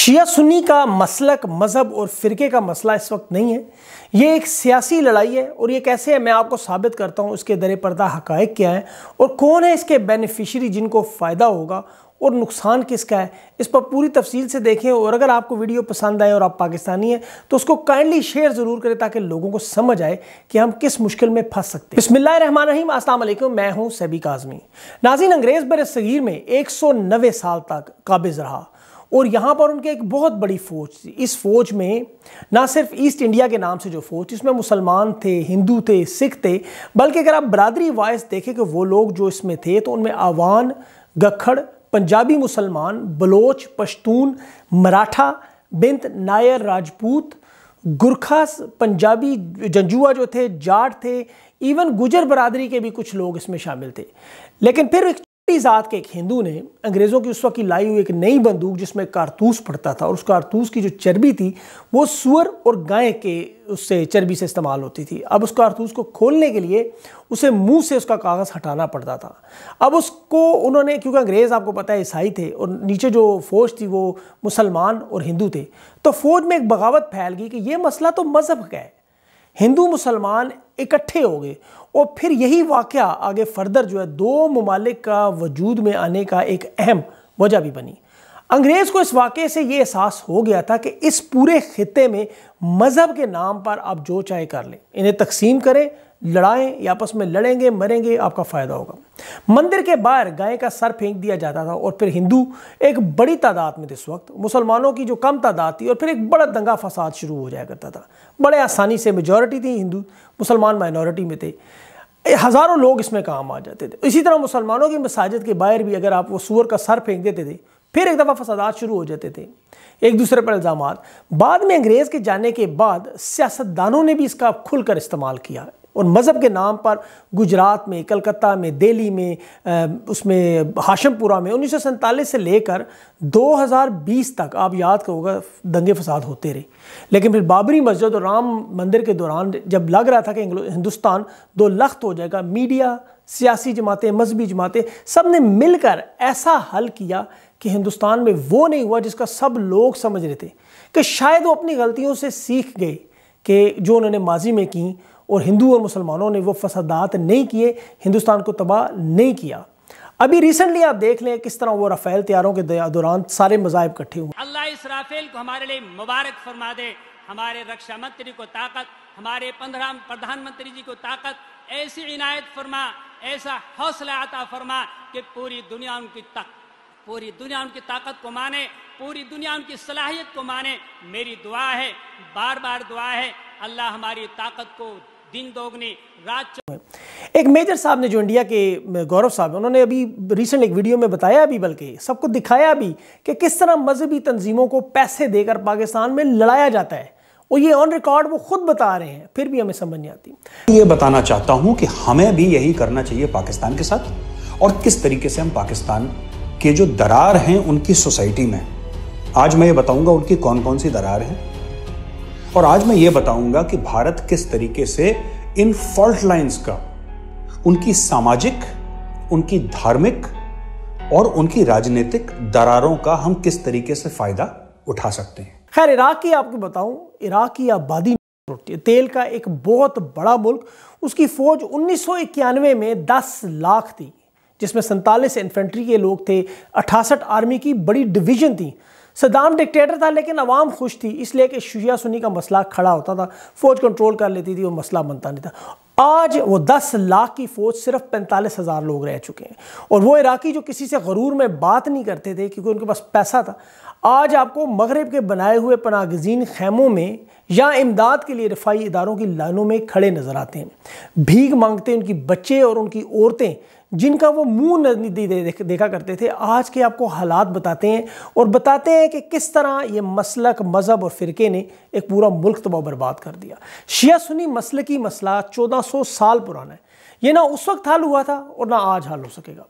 शिया सुन्नी का मसलक मज़हब और फ़िरके का मसला इस वक्त नहीं है ये एक सियासी लड़ाई है और ये कैसे है मैं आपको साबित करता हूँ इसके दर पर्दा हक़ क्या हैं और कौन है इसके बेनिफिशरी जिनको फ़ायदा होगा और नुकसान किसका है इस पर पूरी तफसील से देखें और अगर आपको वीडियो पसंद आए और आप पाकिस्तानी हैं तो उसको काइंडली शेयर ज़रूर करें ताकि लोगों को समझ आए कि हम किस मुश्किल में फंस सकते हैं बसमिल्ल रहीम असलम मैं हूं सैबी काजमी नाजिन अंग्रेज़ बर सगीर में एक सौ नबे साल तक काबिज रहा और यहाँ पर उनके एक बहुत बड़ी फ़ौज थी इस फ़ौज में ना सिर्फ ईस्ट इंडिया के नाम से जो फ़ौज थी इसमें मुसलमान थे हिंदू थे सिख थे बल्कि अगर आप बरदरी वाइस देखें कि वो लोग जो इसमें थे तो उनमें आवान गखड़ पंजाबी मुसलमान बलोच पश्तून मराठा बिंत नायर राजपूत गुरखा पंजाबी जंजुआ जो थे जाट थे इवन गुजर बरदरी के भी कुछ लोग इसमें शामिल थे लेकिन फिर ज़ात के एक हिंदू ने अंग्रेज़ों की उस वक्त की लाई हुई एक नई बंदूक जिसमें कारतूस पड़ता था और उस कारतूस की जो चर्बी थी वो सुअर और गाय के उससे चर्बी से इस्तेमाल होती थी अब उस कारतूस को खोलने के लिए उसे मुंह से उसका कागज़ हटाना पड़ता था अब उसको उन्होंने क्योंकि अंग्रेज़ आपको पता है ईसाई थे और नीचे जो फ़ौज थी वो मुसलमान और हिंदू थे तो फ़ौज में एक बगावत फैल गई कि ये मसला तो मज़हब का है हिंदू मुसलमान इकट्ठे हो गए और फिर यही वाक़ आगे फर्दर जो है दो ममालिक का वजूद में आने का एक अहम वजह भी बनी अंग्रेज़ को इस वाक़े से ये एहसास हो गया था कि इस पूरे खत्े में मज़हब के नाम पर आप जो चाहे कर लें इन्हें तकसीम करें लड़ाएँ या आपस में लड़ेंगे मरेंगे आपका फ़ायदा होगा मंदिर के बाहर गाय का सर फेंक दिया जाता था और फिर हिंदू एक बड़ी तादाद में इस वक्त मुसलमानों की जो कम तादाद थी और फिर एक बड़ा दंगा फसाद शुरू हो जाया करता था बड़े आसानी से मेजॉरिटी थी हिंदू मुसलमान माइनॉरिटी में थे हज़ारों लोग इसमें काम आ जाते थे इसी तरह मुसलमानों की मसाजिद के बाहर भी अगर आप वो सूअर का सर फेंक देते थे फिर एक दफ़ा फसादात शुरू हो जाते थे एक दूसरे पर इल्ज़ाम बाद में अंग्रेज़ के जाने के बाद सियासतदानों ने भी इसका खुलकर इस्तेमाल किया और मज़हब के नाम पर गुजरात में कलकत्ता में दिल्ली में उसमें हाशमपुरा में उन्नीस से लेकर 2020 तक आप याद करोगे दंगे फसाद होते रहे लेकिन फिर बाबरी मस्जिद और राम मंदिर के दौरान जब लग रहा था कि हिंदुस्तान दो लख्त हो जाएगा मीडिया सियासी जमातें मजहबी जमातें सब ने मिलकर ऐसा हल किया कि हिंदुस्तान में वो नहीं हुआ जिसका सब लोग समझ रहे थे कि शायद वो अपनी गलतियों से सीख गए कि जो उन्होंने माजी में की और हिंदू और मुसलमानों ने वो फसादात नहीं किए हिंदुस्तान को तबाह नहीं किया अभी रिसेंटली आप देख लें किस तरह वो राफेल त्यारों के दौरान सारे मजाहब इकट्ठे हुए अल्लाह इस राफेल को हमारे लिए मुबारक फरमा दे हमारे रक्षा मंत्री को ताकत हमारे पंद्रह प्रधानमंत्री जी को ताकत ऐसी इनायत फरमा ऐसा हौसला आता फरमा कि पूरी दुनिया उनकी तक पूरी दुनिया उनकी ताकत को माने पूरी दुनिया उनकी सलाहियत को माने मेरी दुआ है बार बार दुआ है अल्लाह हमारी ताकत को दिन दोगुने रात एक मेजर साहब ने जो इंडिया के गौरव साहब उन्होंने अभी रिसेंट एक वीडियो में बताया भी बल्कि सबको दिखाया भी कि किस तरह मजहबी तंजीमों को पैसे देकर पाकिस्तान में लड़ाया जाता है वो ये ऑन रिकॉर्ड वो खुद बता रहे हैं फिर भी हमें समझ नहीं आती ये बताना चाहता हूं कि हमें भी यही करना चाहिए पाकिस्तान के साथ और किस तरीके से हम पाकिस्तान के जो दरार हैं उनकी सोसाइटी में आज मैं ये बताऊंगा उनकी कौन कौन सी दरार हैं और आज मैं ये बताऊंगा कि भारत किस तरीके से इन फॉल्ट लाइंस का उनकी सामाजिक उनकी धार्मिक और उनकी राजनीतिक दरारों का हम किस तरीके से फायदा उठा सकते हैं खैर इराक की आपको बताऊं इराक की आबादी तेल का एक बहुत बड़ा मुल्क उसकी फौज 1991 में 10 लाख थी जिसमें सैंतालीस इन्फेंट्री के लोग थे अठासठ आर्मी की बड़ी डिवीजन थी सदाम डिक्टेटर था लेकिन अवाम खुश थी इसलिए कि शिया सुनी का मसला खड़ा होता था फौज कंट्रोल कर लेती थी वो मसला बनता नहीं था आज वो दस लाख की फ़ौज सिर्फ पैंतालीस हज़ार लोग रह चुके हैं और वो इराकी जो किसी से गरूर में बात नहीं करते थे क्योंकि उनके पास पैसा था आज आपको मगरब के बनाए हुए पनागजीन खैमों में या इमदाद के लिए रफाई इदारों की लाइनों में खड़े नज़र आते हैं भीख मांगते उनकी बच्चे और उनकी औरतें जिनका वो मुंह देखा करते थे आज के आपको हालात बताते हैं और बताते हैं कि किस तरह ये मसलक मज़हब और फ़िरके ने एक पूरा मुल्क तबाह बर्बाद कर दिया शिया सुनी मसल की मसला चौदह सौ साल पुराना है ये ना उस वक्त हाल हुआ था और ना आज हाल हो सकेगा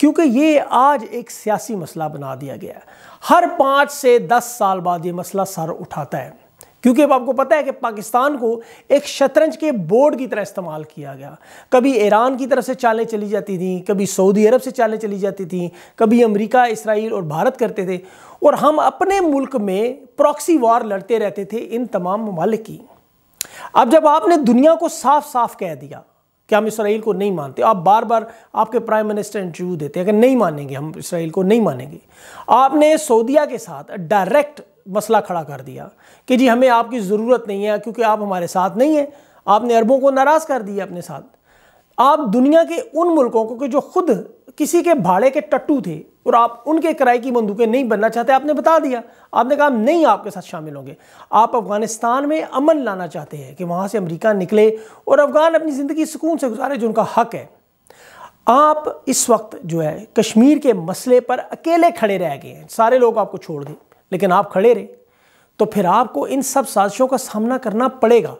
क्योंकि ये आज एक सियासी मसला बना दिया गया है हर पाँच से दस साल बाद ये मसला सर उठाता है क्योंकि अब आपको पता है कि पाकिस्तान को एक शतरंज के बोर्ड की तरह इस्तेमाल किया गया कभी ईरान की तरफ से चालें चली जाती थी कभी सऊदी अरब से चालें चली जाती थी कभी अमेरिका इसराइल और भारत करते थे और हम अपने मुल्क में प्रॉक्सी वार लड़ते रहते थे इन तमाम ममालिक की अब जब आपने दुनिया को साफ साफ कह दिया कि हम इसराइल को नहीं मानते आप बार बार आपके प्राइम मिनिस्टर इंटरव्यू देते हैं कि नहीं मानेंगे हम इसराइल को नहीं मानेंगे आपने सऊदिया के साथ डायरेक्ट मसला खड़ा कर दिया कि जी हमें आपकी ज़रूरत नहीं है क्योंकि आप हमारे साथ नहीं हैं आपने अरबों को नाराज़ कर दिया अपने साथ आप दुनिया के उन मुल्कों को कि जो खुद किसी के भाड़े के टट्टू थे और आप उनके किराए की बंदूकें नहीं बनना चाहते आपने बता दिया आपने कहा नहीं आपके साथ शामिल होंगे आप अफगानिस्तान में अमन लाना चाहते हैं कि वहाँ से अमेरिका निकले और अफगान अपनी ज़िंदगी सुकून से गुजारे जो उनका हक है आप इस वक्त जो है कश्मीर के मसले पर अकेले खड़े रह गए हैं सारे लोग आपको छोड़ दें लेकिन आप खड़े रहे तो फिर आपको इन सब साजिशों का सामना करना पड़ेगा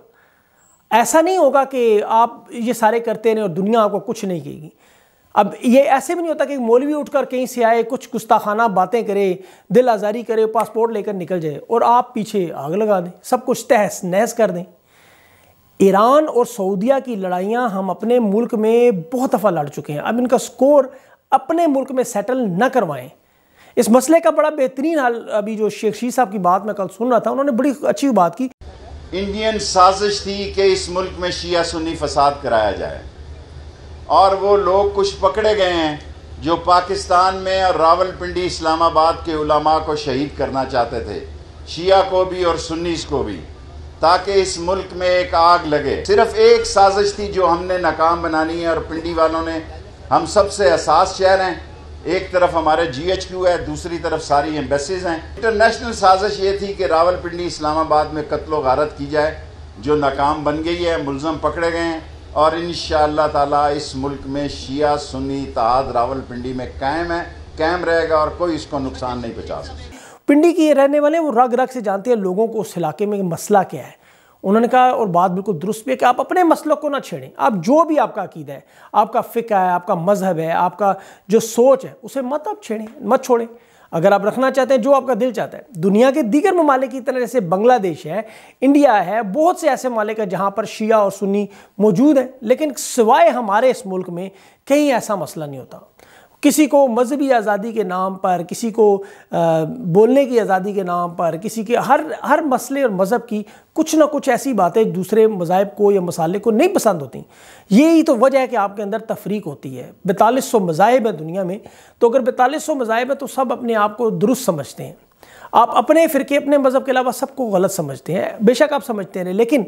ऐसा नहीं होगा कि आप ये सारे करते रहें और दुनिया आपको कुछ नहीं कहेगी अब ये ऐसे भी नहीं होता कि मौलवी उठकर कहीं से आए कुछ गुस्ताखाना बातें करे दिल आज़ारी करे पासपोर्ट लेकर निकल जाए और आप पीछे आग लगा दें सब कुछ तहस नहस कर दें ईरान और सऊदिया की लड़ाइयाँ हम अपने मुल्क में बहुत दफ़ा लड़ चुके हैं अब इनका स्कोर अपने मुल्क में सेटल न करवाएं इस मसले का बड़ा बेहतरीन हाल अभी जो शेख शी साहब की बात मैं कल सुन रहा था उन्होंने बड़ी अच्छी बात की इंडियन साजिश थी कि इस मुल्क में शिया सुन्नी फसाद कराया जाए और वो लोग कुछ पकड़े गए हैं जो पाकिस्तान में और रावलपिंडी इस्लामाबाद के उलमा को शहीद करना चाहते थे शिया को भी और सुन्नीस को भी ताकि इस मुल्क में एक आग लगे सिर्फ एक साजिश थी जो हमने नाकाम बनानी है और पिंडी वालों ने हम सबसे असास शहर हैं एक तरफ हमारे जीएचक्यू है दूसरी तरफ सारी एम्बेसीज हैं इंटरनेशनल साजिश ये थी कि रावलपिंडी इस्लामाबाद में कत्लो गारत की जाए जो नाकाम बन गई है मुलम पकड़े गए हैं और इन ताला इस मुल्क में शिया सुन्नी रावल रावलपिंडी में कायम है कायम रहेगा और कोई इसको नुकसान नहीं पहुँचा सकता पिंडी की रहने वाले वो रग रग से जानते हैं लोगों को उस इलाके में मसला क्या है उन्होंने कहा और बात बिल्कुल दुरुस्त भी है कि आप अपने मसलों को ना छेड़ें आप जो भी आपका अकीदा है आपका फ़िका है आपका मज़हब है आपका जो सोच है उसे मत आप छेड़ें मत छोड़ें अगर आप रखना चाहते हैं जो आपका दिल चाहता है दुनिया के दीगर ममालिक की तरह जैसे बांग्लादेश है इंडिया है बहुत से ऐसे ममालिक हैं जहाँ पर शिया और सुन्नी मौजूद हैं लेकिन सिवाय हमारे इस मुल्क में कहीं ऐसा मसला नहीं होता किसी को मजहबी आज़ादी के नाम पर किसी को आ, बोलने की आज़ादी के नाम पर किसी के हर हर मसले और मज़हब की कुछ ना कुछ ऐसी बातें दूसरे मज़ाहब को या मसाले को नहीं पसंद होती यही तो वजह है कि आपके अंदर तफरीक होती है बैतालीस सौ मज़ाहब है दुनिया में तो अगर बैतालीस सौ मज़ाहब है तो सब अपने आप को दुरुस्त समझते हैं आप अपने फ़िरके अपने मज़हब के अलावा सबको गलत समझते हैं बेशक आप समझते रहे लेकिन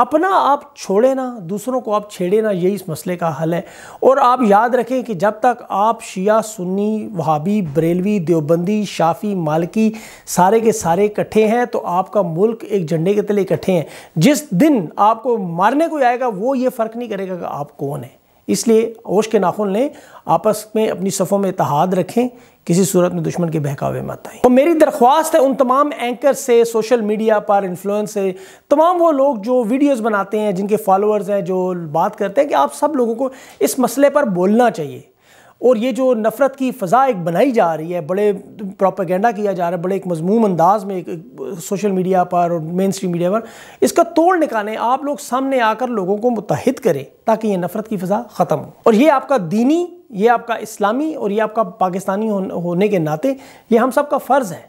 अपना आप छोड़े ना दूसरों को आप छेड़े ना यही इस मसले का हल है और आप याद रखें कि जब तक आप शिया सुन्नी वहाबी बरेलवी देवबंदी शाफी मालकी सारे के सारे इकट्ठे हैं तो आपका मुल्क एक झंडे के तले इकट्ठे हैं जिस दिन आपको मारने को आएगा वो ये फ़र्क नहीं करेगा कि आप कौन हैं इसलिए ओश के नाखुन लें आपस में अपनी सफ़ों में इतहाद रखें किसी सूरत में दुश्मन के बहकावे मत आए और तो मेरी दरख्वास्त है उन तमाम एंकर से सोशल मीडिया पर इन्फ्लुएंस से तमाम वो लोग जो वीडियोस बनाते हैं जिनके फॉलोअर्स हैं जो बात करते हैं कि आप सब लोगों को इस मसले पर बोलना चाहिए और ये जो नफ़रत की फ़ज़ा एक बनाई जा रही है बड़े प्रोपागेंडा किया जा रहा है बड़े एक मजमूम अंदाज में एक, एक सोशल मीडिया पर और मेन स्ट्रीम मीडिया पर इसका तोड़ निकालें आप लोग सामने आकर लोगों को मुतहद करें ताकि ये नफ़रत की फ़ज़ा ख़त्म हो और ये आपका दीनी ये आपका इस्लामी और ये आपका पाकिस्तानी होने के नाते ये हम सब का फ़र्ज़ है